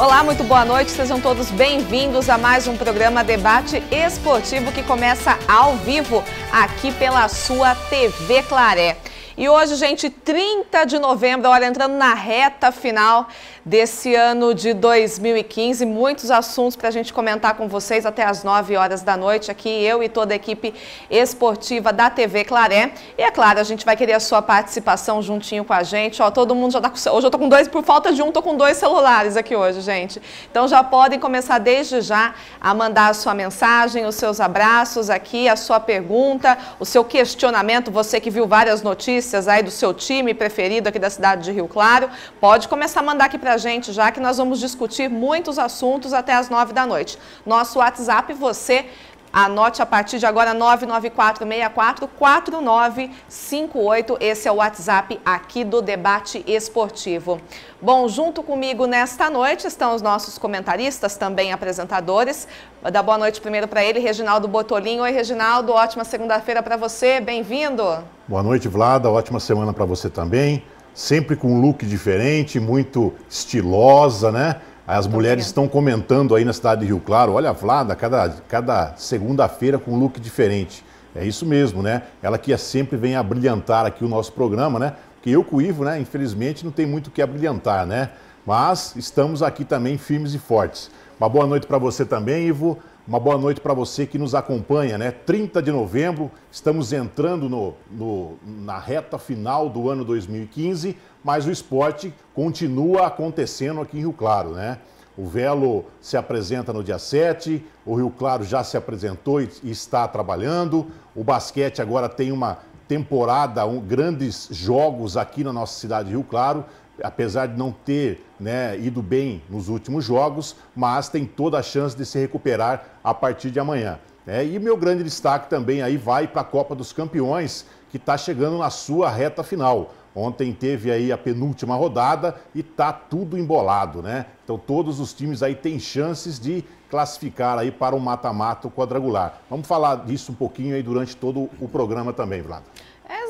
Olá, muito boa noite. Sejam todos bem-vindos a mais um programa Debate Esportivo que começa ao vivo aqui pela sua TV Claré. E hoje, gente, 30 de novembro, olha, entrando na reta final desse ano de 2015. Muitos assuntos para a gente comentar com vocês até as 9 horas da noite aqui, eu e toda a equipe esportiva da TV Claré. E é claro, a gente vai querer a sua participação juntinho com a gente. Ó, todo mundo já está com... Hoje eu estou com dois, por falta de um, estou com dois celulares aqui hoje, gente. Então já podem começar desde já a mandar a sua mensagem, os seus abraços aqui, a sua pergunta, o seu questionamento. Você que viu várias notícias aí do seu time preferido aqui da cidade de Rio Claro, pode começar a mandar aqui para gente já que nós vamos discutir muitos assuntos até as nove da noite. Nosso WhatsApp, você Anote a partir de agora 994644958. Esse é o WhatsApp aqui do Debate Esportivo. Bom, junto comigo nesta noite estão os nossos comentaristas, também apresentadores. Vou dar boa noite primeiro para ele, Reginaldo Botolin. Oi, Reginaldo, ótima segunda-feira para você, bem-vindo. Boa noite, Vlada, ótima semana para você também sempre com um look diferente, muito estilosa, né? As Tô mulheres estão comentando aí na cidade de Rio Claro, olha a Vlada, cada, cada segunda-feira com um look diferente. É isso mesmo, né? Ela que é sempre vem a brilhantar aqui o nosso programa, né? Porque eu com o Ivo, né, infelizmente, não tem muito o que abrilhantar, né? Mas estamos aqui também firmes e fortes. Uma boa noite para você também, Ivo. Uma boa noite para você que nos acompanha, né? 30 de novembro, estamos entrando no, no, na reta final do ano 2015, mas o esporte continua acontecendo aqui em Rio Claro, né? O Velo se apresenta no dia 7, o Rio Claro já se apresentou e está trabalhando. O basquete agora tem uma temporada, um, grandes jogos aqui na nossa cidade de Rio Claro apesar de não ter né, ido bem nos últimos jogos, mas tem toda a chance de se recuperar a partir de amanhã. Né? e meu grande destaque também aí vai para a Copa dos Campeões, que está chegando na sua reta final. Ontem teve aí a penúltima rodada e tá tudo embolado, né? Então todos os times aí têm chances de classificar aí para o um mata-mata quadrangular. Vamos falar disso um pouquinho aí durante todo o programa também, Vlado.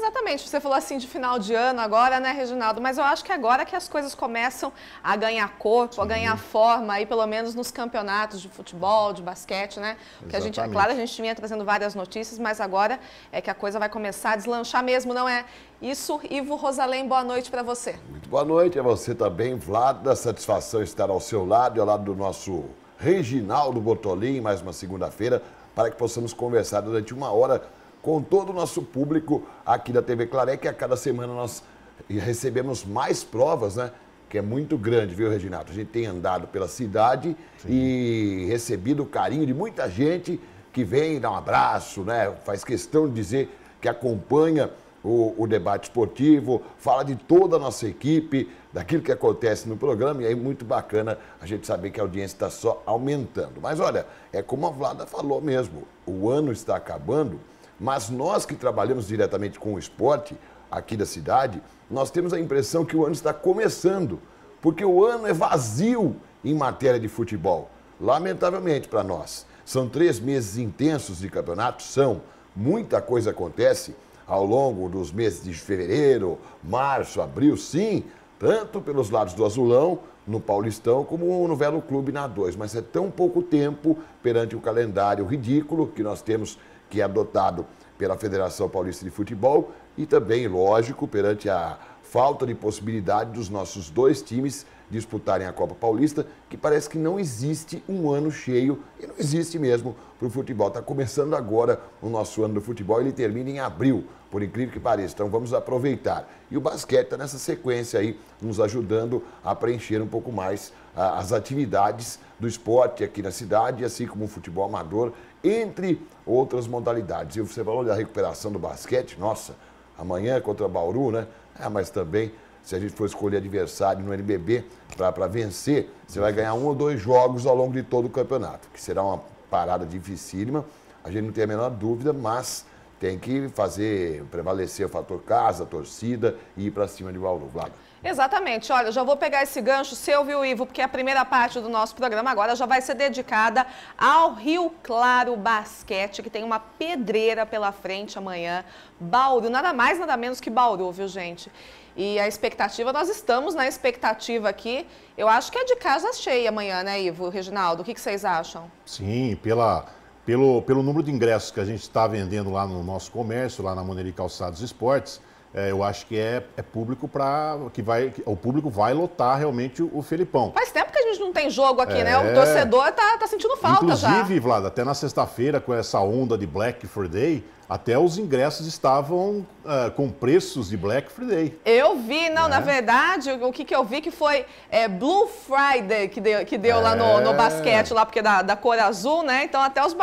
Exatamente. Você falou assim de final de ano agora, né, Reginaldo? Mas eu acho que agora que as coisas começam a ganhar corpo, Sim. a ganhar forma, aí pelo menos nos campeonatos de futebol, de basquete, né? Porque a gente, é claro, a gente vinha trazendo várias notícias, mas agora é que a coisa vai começar a deslanchar mesmo, não é? Isso, Ivo Rosalém, boa noite para você. Muito boa noite a você também, Vlad. Da satisfação estar ao seu lado e ao lado do nosso Reginaldo Botolim, mais uma segunda-feira, para que possamos conversar durante uma hora com todo o nosso público aqui da TV Claré, que a cada semana nós recebemos mais provas, né? Que é muito grande, viu, Reginato? A gente tem andado pela cidade Sim. e recebido o carinho de muita gente que vem dar um abraço, né? Faz questão de dizer que acompanha o, o, debate esportivo, fala de toda a nossa equipe, daquilo que acontece no programa, e aí muito bacana a gente saber que a audiência está só aumentando. Mas olha, é como a Vlada falou mesmo, o ano está acabando mas nós que trabalhamos diretamente com o esporte aqui da cidade, nós temos a impressão que o ano está começando, porque o ano é vazio em matéria de futebol. Lamentavelmente para nós. São três meses intensos de campeonato, são. Muita coisa acontece ao longo dos meses de fevereiro, março, abril, sim, tanto pelos lados do Azulão, no Paulistão, como no Velo Clube na 2. Mas é tão pouco tempo perante o calendário ridículo que nós temos que é adotado pela Federação Paulista de Futebol e também, lógico, perante a falta de possibilidade dos nossos dois times disputarem a Copa Paulista, que parece que não existe um ano cheio e não existe mesmo para o futebol. Está começando agora o nosso ano do futebol, ele termina em abril, por incrível que pareça. Então vamos aproveitar. E o basquete está nessa sequência aí, nos ajudando a preencher um pouco mais ah, as atividades do esporte aqui na cidade, assim como o futebol amador entre outras modalidades. E você falou da recuperação do basquete, nossa, amanhã é contra Bauru, né? É, mas também, se a gente for escolher adversário no NBB para vencer, você vai ganhar um ou dois jogos ao longo de todo o campeonato, que será uma parada dificílima, a gente não tem a menor dúvida, mas tem que fazer prevalecer o fator casa, torcida e ir para cima de Bauru. Vlada. Exatamente. Olha, já vou pegar esse gancho seu, viu, Ivo? Porque a primeira parte do nosso programa agora já vai ser dedicada ao Rio Claro Basquete, que tem uma pedreira pela frente amanhã. Bauru, nada mais, nada menos que Bauru, viu, gente? E a expectativa, nós estamos na expectativa aqui. Eu acho que é de casa cheia amanhã, né, Ivo, Reginaldo? O que, que vocês acham? Sim, pela, pelo, pelo número de ingressos que a gente está vendendo lá no nosso comércio, lá na Moneri Calçados Esportes, é, eu acho que é, é público para que vai que o público vai lotar realmente o, o Felipão. Faz tempo que a gente não tem jogo aqui, é... né? O é. torcedor tá, tá sentindo falta Inclusive, já. Inclusive, Vlad, até na sexta-feira com essa onda de Black Friday, até os ingressos estavam uh, com preços de Black Friday. Eu vi, não, é. na né? verdade, o, que, que, eu vi que foi é, Blue Friday que deu, que deu é. lá no, é. no, basquete, lá porque da, da cor azul, né? Então até os,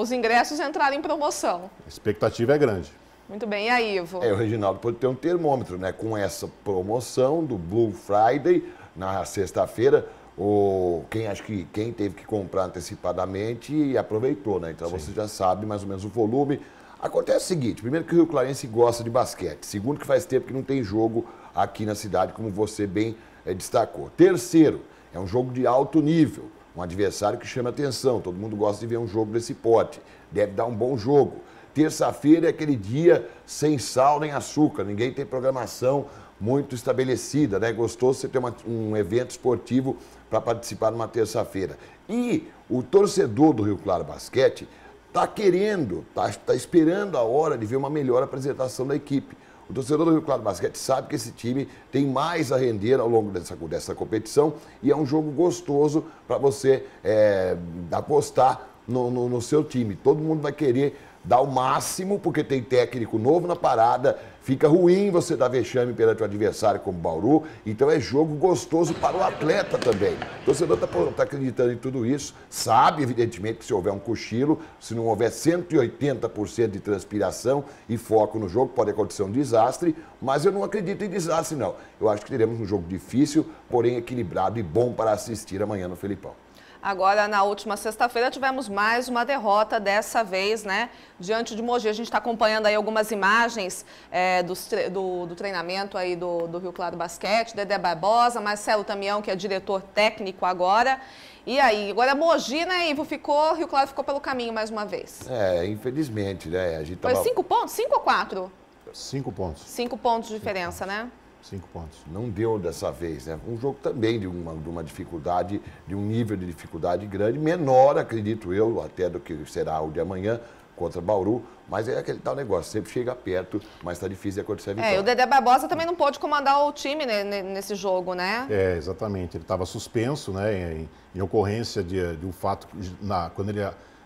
os ingressos entraram em promoção. A expectativa é grande. Muito bem, e aí, Ivo? É, o Reginaldo pode ter um termômetro, né? Com essa promoção do Blue Friday, na sexta-feira, o, quem acho que quem teve que comprar antecipadamente aproveitou, né? Então Sim. você já sabe mais ou menos o volume. Acontece o seguinte, primeiro que o Rio Clarense gosta de basquete, segundo que faz tempo que não tem jogo aqui na cidade, como você bem é, destacou. Terceiro, é um jogo de alto nível, um adversário que chama atenção, todo mundo gosta de ver um jogo desse pote, deve dar um bom jogo. Terça-feira é aquele dia sem sal nem açúcar, ninguém tem programação muito estabelecida, né? Gostoso você ter uma, um evento esportivo para participar numa terça-feira. E o torcedor do Rio Claro Basquete está querendo, está tá esperando a hora de ver uma melhor apresentação da equipe. O torcedor do Rio Claro Basquete sabe que esse time tem mais a render ao longo dessa, dessa competição e é um jogo gostoso para você é, apostar no, no, no seu time. Todo mundo vai querer dá o máximo, porque tem técnico novo na parada, fica ruim você dar tá vexame perante o adversário como Bauru, então é jogo gostoso para o atleta também. O torcedor está tá acreditando em tudo isso, sabe, evidentemente, que se houver um cochilo, se não houver 180% de transpiração e foco no jogo, pode acontecer um desastre, mas eu não acredito em desastre, não. Eu acho que teremos um jogo difícil, porém equilibrado e bom para assistir amanhã no Felipão. Agora, na última sexta-feira, tivemos mais uma derrota, dessa vez, né, diante de Mogi. A gente está acompanhando aí algumas imagens é, do, do, treinamento aí do, do Rio Claro Basquete, Dedé Barbosa, Marcelo Tamião, que é diretor técnico agora. E aí, agora Mogi, né, Ivo, ficou, Rio Claro ficou pelo caminho mais uma vez. É, infelizmente, né? A gente tava... Foi cinco pontos? Cinco ou quatro? Cinco pontos. Cinco pontos de diferença, né? Cinco pontos. Não deu dessa vez, né? Um jogo também de uma, de uma dificuldade, de um nível de dificuldade grande, menor, acredito eu, até do que será o de amanhã, contra Bauru, mas é aquele tal negócio, sempre chega perto, mas está difícil de acontecer a é, vitória. É, o Dedé Barbosa também não pôde comandar o time nesse jogo, né? É, exatamente. Ele estava suspenso, né, em, em ocorrência de, de, um fato, na, quando ele,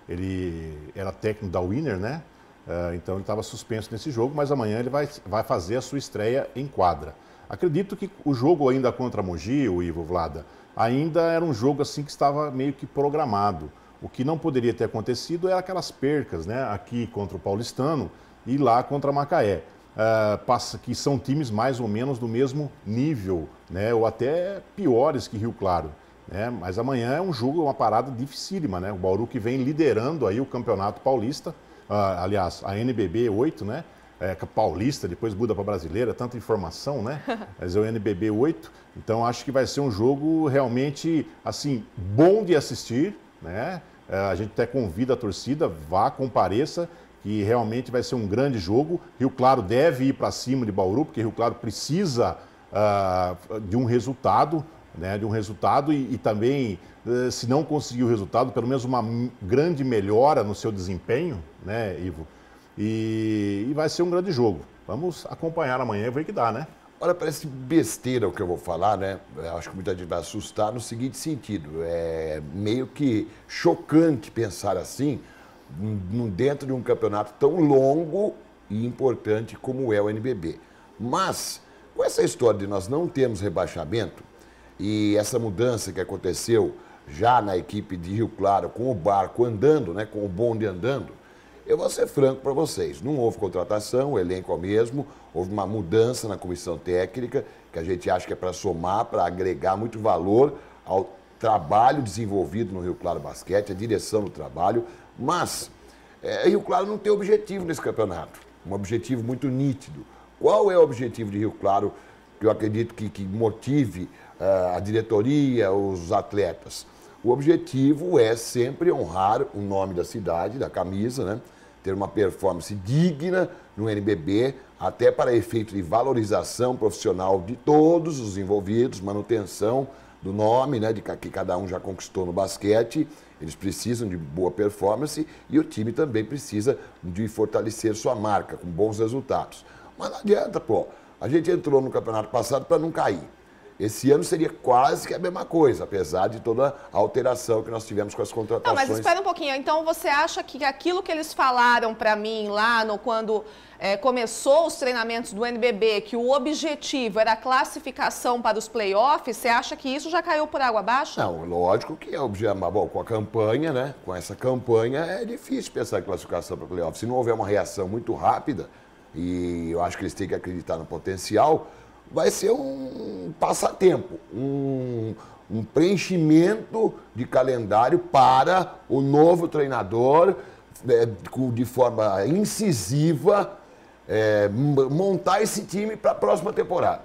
ele era técnico da Winner, né, é, então ele estava suspenso nesse jogo, mas amanhã ele vai, vai fazer a sua estreia em quadra. Acredito que o jogo ainda contra Mogi, o Ivo Vlada, ainda era um jogo assim que estava meio que programado. O que não poderia ter acontecido era é aquelas percas, né? Aqui contra o Paulistano e lá contra Macaé. Uh, passa, que são times mais ou menos do mesmo nível, né? Ou até piores que Rio Claro. Né? Mas amanhã é um jogo, uma parada dificílima, né? O Bauru que vem liderando aí o Campeonato Paulista ah, aliás, a NBB 8, né? É, é, paulista, depois muda para brasileira, tanta informação, né? Mas é o NBB 8, então acho que vai ser um jogo realmente, assim, bom de assistir, né? É, a gente até convida a torcida, vá, compareça, que realmente vai ser um grande jogo. Rio Claro deve ir para cima de Bauru, porque Rio Claro precisa ah, de um resultado né, de um resultado e, e, também, eh, se não conseguir o resultado, pelo menos uma grande melhora no seu desempenho, né, Ivo? E, e vai ser um grande jogo. Vamos acompanhar amanhã e ver que dá, né? Olha, parece besteira o que eu vou falar, né? É, acho que muita gente vai assustar no seguinte sentido. É meio que chocante pensar assim, dentro de um campeonato tão longo e importante como é o NBB. Mas, com essa história de nós não termos rebaixamento, e essa mudança que aconteceu já na equipe de Rio Claro, com o barco andando, né, com o bonde andando, eu vou ser franco para vocês, não houve contratação, o elenco é o mesmo, houve uma mudança na comissão técnica, que a gente acha que é para somar, para agregar muito valor ao trabalho desenvolvido no Rio Claro Basquete, a direção do trabalho, mas é, Rio Claro não tem objetivo nesse campeonato, um objetivo muito nítido. Qual é o objetivo de Rio Claro que eu acredito que, que motive a diretoria, os atletas. O objetivo é sempre honrar o nome da cidade, da camisa, né? ter uma performance digna no NBB, até para efeito de valorização profissional de todos os envolvidos, manutenção do nome, né, de que cada um já conquistou no basquete. Eles precisam de boa performance e o time também precisa de fortalecer sua marca com bons resultados. Mas não adianta, pô. A gente entrou no campeonato passado para não cair. Esse ano seria quase que a mesma coisa, apesar de toda a alteração que nós tivemos com as contratações. Não, mas espera um pouquinho. Então você acha que aquilo que eles falaram para mim lá no quando é, começou os treinamentos do NBB, que o objetivo era a classificação para os playoffs, você acha que isso já caiu por água abaixo? Não, lógico que é objetivo. Bom, com a campanha, né? Com essa campanha é difícil pensar em classificação para playoffs. Se não houver uma reação muito rápida, e eu acho que eles têm que acreditar no potencial, vai ser um passatempo, um, um preenchimento de calendário para o novo treinador, né, de forma incisiva, é, montar esse time para a próxima temporada.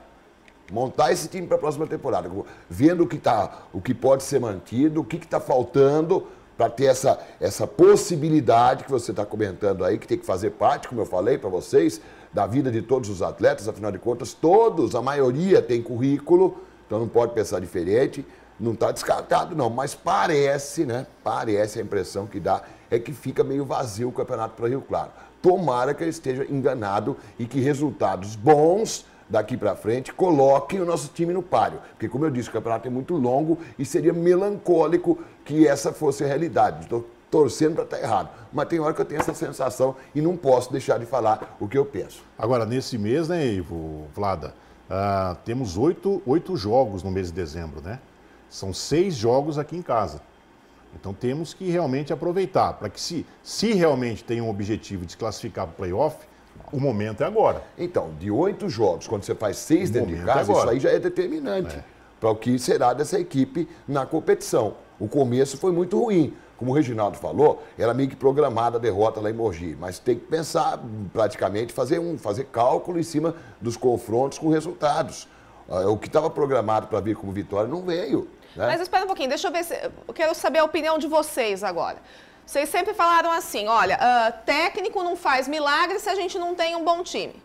Montar esse time para a próxima temporada. Vendo o que, tá, o que pode ser mantido, o que está faltando para ter essa, essa possibilidade que você está comentando aí, que tem que fazer parte, como eu falei para vocês, da vida de todos os atletas, afinal de contas, todos, a maioria tem currículo, então não pode pensar diferente, não está descartado não, mas parece, né? Parece a impressão que dá é que fica meio vazio o Campeonato para Rio Claro. Tomara que eu esteja enganado e que resultados bons daqui para frente coloquem o nosso time no páreo, porque como eu disse, o campeonato é muito longo e seria melancólico que essa fosse a realidade. Então, torcendo para estar tá errado. Mas tem hora que eu tenho essa sensação e não posso deixar de falar o que eu penso. Agora, nesse mês, né, Ivo, Vlada, uh, temos oito, oito jogos no mês de dezembro, né? São seis jogos aqui em casa. Então temos que realmente aproveitar, para que se, se realmente tem um objetivo de se classificar para o playoff, o momento é agora. Então, de oito jogos, quando você faz seis o dentro de é casa, é isso aí já é determinante é. para o que será dessa equipe na competição. O começo foi muito ruim. Como o Reginaldo falou, era meio que programada a derrota lá em Mogi, mas tem que pensar praticamente, fazer um, fazer cálculo em cima dos confrontos com resultados. Ah, o que estava programado para vir como vitória não veio. Né? Mas espera um pouquinho, deixa eu ver se. Eu quero saber a opinião de vocês agora. Vocês sempre falaram assim: olha, uh, técnico não faz milagre se a gente não tem um bom time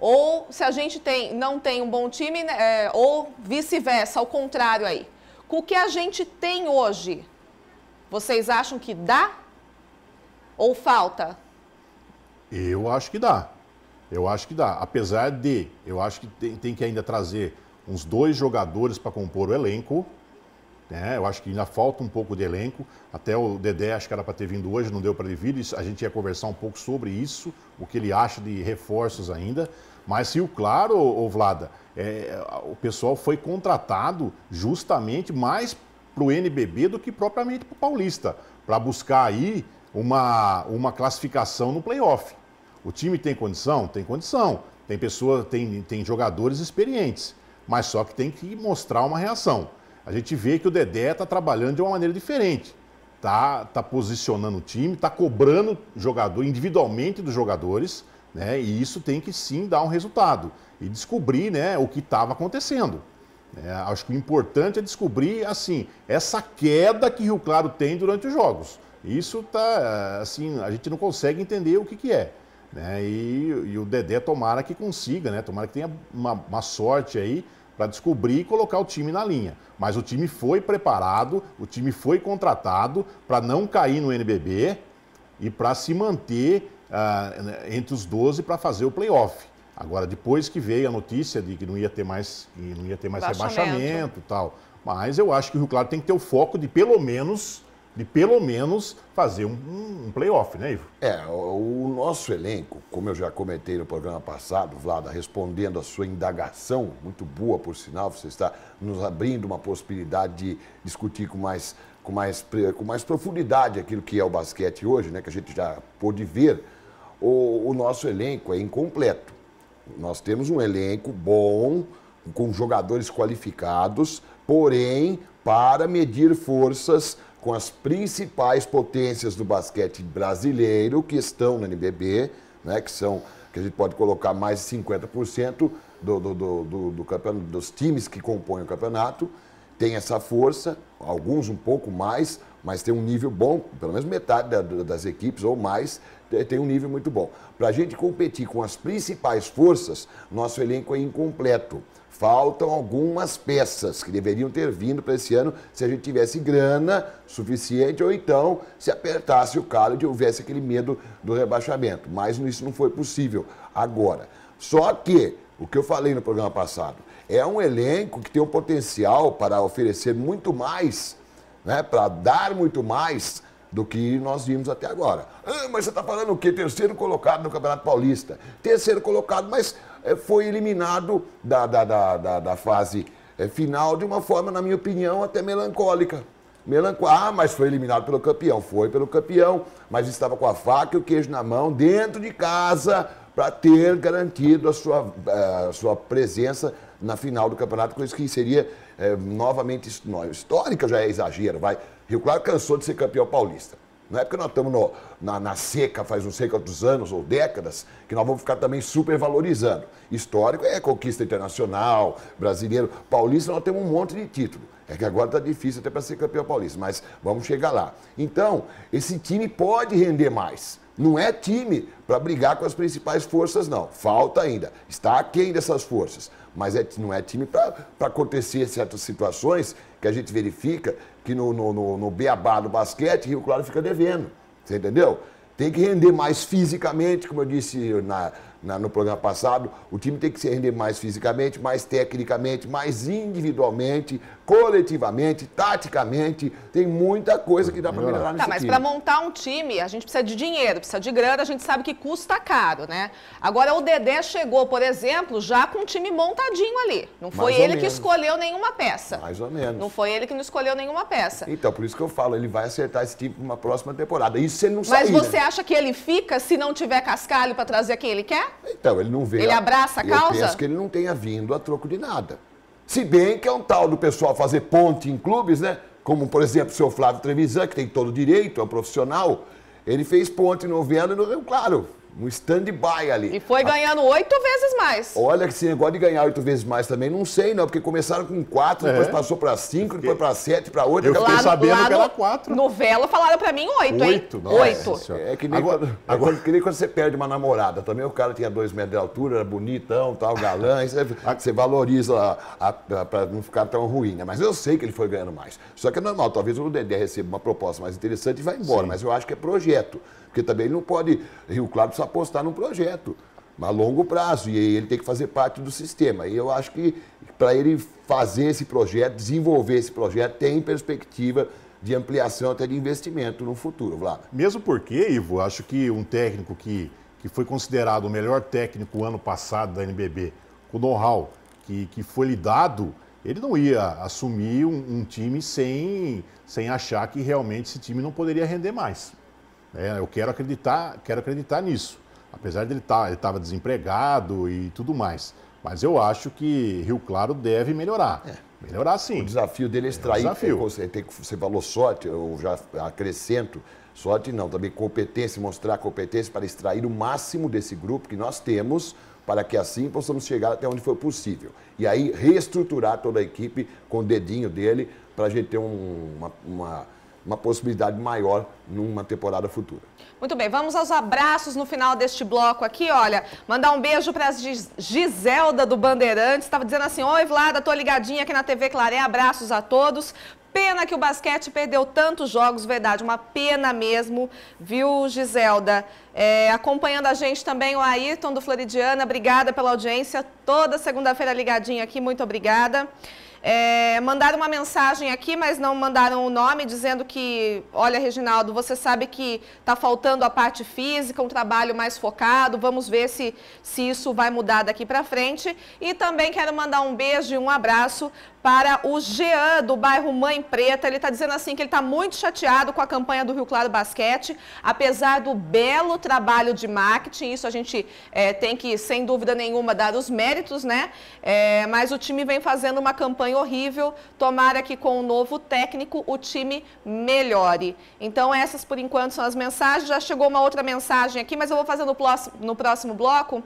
ou se a gente tem, não tem um bom time, né, é, ou vice-versa, ao contrário aí. Com o que a gente tem hoje, vocês acham que dá ou falta? Eu acho que dá. Eu acho que dá. Apesar de, eu acho que tem, tem que ainda trazer uns dois jogadores para compor o elenco. Né? Eu acho que ainda falta um pouco de elenco. Até o Dedé, acho que era para ter vindo hoje, não deu para ele vir. A gente ia conversar um pouco sobre isso, o que ele acha de reforços ainda. Mas se o claro, ô Vlada, é, o pessoal foi contratado justamente mais para o NBB do que propriamente para o Paulista, para buscar aí uma, uma classificação no playoff. O time tem condição? Tem condição. Tem pessoas, tem, tem jogadores experientes, mas só que tem que mostrar uma reação. A gente vê que o Dedé está trabalhando de uma maneira diferente. Tá, tá posicionando o time, tá cobrando jogador individualmente dos jogadores, né? E isso tem que sim dar um resultado e descobrir né, o que estava acontecendo. É, acho que o importante é descobrir assim essa queda que Rio Claro tem durante os jogos. Isso tá assim, a gente não consegue entender o que, que é. Né? E, e o Dedé tomara que consiga, né? tomara que tenha uma, uma sorte aí para descobrir e colocar o time na linha. Mas o time foi preparado, o time foi contratado para não cair no NBB e para se manter uh, entre os 12 para fazer o playoff. Agora, depois que veio a notícia de que não ia ter mais, não ia ter mais rebaixamento e tal. Mas eu acho que o Rio Claro tem que ter o foco de pelo menos, de pelo menos fazer um, um, playoff, né, Ivo? É, o, o nosso elenco, como eu já comentei no programa passado, Vlada, respondendo a sua indagação, muito boa por sinal, você está nos abrindo uma possibilidade de discutir com mais, com mais, com mais profundidade aquilo que é o basquete hoje, né? Que a gente já pôde ver, o, o nosso elenco é incompleto. Nós temos um elenco bom, com jogadores qualificados, porém, para medir forças com as principais potências do basquete brasileiro que estão no NBB, né, que são que a gente pode colocar mais de 50% do, do, do, do, do campeonato, dos times que compõem o campeonato, tem essa força, alguns um pouco mais, mas tem um nível bom, pelo menos metade da, das equipes ou mais, é, tem um nível muito bom. Para a gente competir com as principais forças, nosso elenco é incompleto. Faltam algumas peças que deveriam ter vindo para esse ano se a gente tivesse grana suficiente ou então se apertasse o calo e houvesse aquele medo do rebaixamento. Mas isso não foi possível agora. Só que, o que eu falei no programa passado, é um elenco que tem um potencial para oferecer muito mais, né, para dar muito mais do que nós vimos até agora. Ah, mas você está falando o quê? Terceiro colocado no Campeonato Paulista. Terceiro colocado, mas eh, foi eliminado da, da, da, da, da fase eh, final de uma forma, na minha opinião, até melancólica. Melanco... Ah, mas foi eliminado pelo campeão. Foi pelo campeão, mas estava com a faca e o queijo na mão dentro de casa para ter garantido a sua, eh, a sua presença na final do campeonato, coisa que seria é, novamente histórica, já é exagero, vai, Rio Claro cansou de ser campeão paulista. Não é porque nós estamos na, na, seca faz não sei quantos anos ou décadas que nós vamos ficar também super valorizando. Histórico é conquista internacional, brasileiro, paulista, nós temos um monte de título. É que agora está difícil até para ser campeão paulista, mas vamos chegar lá. Então, esse time pode render mais. Não é time para brigar com as principais forças, não. Falta ainda. Está aquém dessas forças. Mas é, não é time para acontecer certas situações que a gente verifica que no, no, no, no beabá do basquete, Rio Claro fica devendo. Você entendeu? Tem que render mais fisicamente, como eu disse na, na, no programa passado. O time tem que se render mais fisicamente, mais tecnicamente, mais individualmente, coletivamente, taticamente, tem muita coisa que dá para melhorar tá, nesse Tá, mas para montar um time, a gente precisa de dinheiro, precisa de grana, a gente sabe que custa caro, né? Agora o Dedé chegou, por exemplo, já com um time montadinho ali. Não foi Mais ele que escolheu nenhuma peça. Mais ou menos. Não foi ele que não escolheu nenhuma peça. Então, por isso que eu falo, ele vai acertar esse time para uma próxima temporada. Isso ele não sabe. Mas né? você né? acha que ele fica se não tiver cascalho para trazer quem ele quer? Então, ele não vê. Ele a... abraça a causa? Eu penso que ele não tenha vindo a troco de nada. Se bem que é um tal do pessoal fazer ponte em clubes, né? Como, por exemplo, o seu Flávio Trevisan, que tem todo o direito, é um profissional, ele fez ponte no Oviedo e no Rio Claro um stand-by ali. E foi ganhando oito vezes mais. Olha, esse negócio de ganhar oito vezes mais também, não sei não, porque começaram com quatro, é. depois passou para cinco, depois para sete, para oito. Eu fiquei sabendo que era quatro. Novela falaram para mim oito, oito hein? Oito, oito. É, é que nem, agora, quando, agora... É que nem quando você perde uma namorada. Também o cara tinha dois metros de altura, era bonitão, tal, galã. Você, você, valoriza para não ficar tão ruim, né? Mas eu sei que ele foi ganhando mais. Só que é normal, talvez o Dedé receba uma proposta mais interessante e vai embora. Sim. Mas eu acho que é projeto. Porque também ele não pode... Rio Claro precisa apostar num projeto a longo prazo e ele tem que fazer parte do sistema. E eu acho que para ele fazer esse projeto, desenvolver esse projeto, tem perspectiva de ampliação até de investimento no futuro, Vlad. Mesmo porque, Ivo, acho que um técnico que, que foi considerado o melhor técnico ano passado da NBB, com o know-how que, que foi lhe dado, ele não ia assumir um, um time sem, sem achar que realmente esse time não poderia render mais. É, eu quero acreditar, quero acreditar nisso. Apesar de tá, ele estava desempregado e tudo mais. Mas eu acho que Rio Claro deve melhorar. É. Melhorar sim. O desafio dele é, é extrair. É desafio. Você, tem, você falou sorte, eu já acrescento. Sorte não, também competência, mostrar competência para extrair o máximo desse grupo que nós temos para que assim possamos chegar até onde for possível. E aí reestruturar toda a equipe com o dedinho dele para a gente ter um, uma, uma uma possibilidade maior numa temporada futura. Muito bem, vamos aos abraços no final deste bloco aqui, olha, mandar um beijo para a Giselda do Bandeirantes, estava dizendo assim, oi Vlada, tô ligadinha aqui na TV Claré, abraços a todos, pena que o basquete perdeu tantos jogos, verdade, uma pena mesmo, viu, Giselda? É, acompanhando a gente também o Ayrton do Floridiana, obrigada pela audiência, toda segunda-feira ligadinha aqui, muito obrigada. É, mandaram uma mensagem aqui, mas não mandaram o nome, dizendo que, olha, Reginaldo, você sabe que está faltando a parte física, um trabalho mais focado, vamos ver se, se isso vai mudar daqui para frente. E também quero mandar um beijo e um abraço para o Jean, do bairro Mãe Preta. Ele está dizendo assim que ele está muito chateado com a campanha do Rio Claro Basquete, apesar do belo trabalho de marketing. Isso a gente é, tem que, sem dúvida nenhuma, dar os méritos, né? É, mas o time vem fazendo uma campanha horrível. Tomara que com o um novo técnico o time melhore. Então, essas por enquanto são as mensagens. Já chegou uma outra mensagem aqui, mas eu vou fazer no próximo, no próximo bloco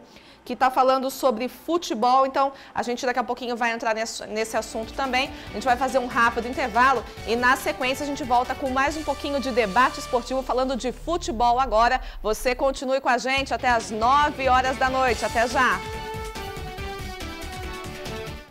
que está falando sobre futebol. Então, a gente daqui a pouquinho vai entrar nesse, nesse assunto também. A gente vai fazer um rápido intervalo e na sequência a gente volta com mais um pouquinho de debate esportivo falando de futebol agora. Você continue com a gente até as 9 horas da noite. Até já!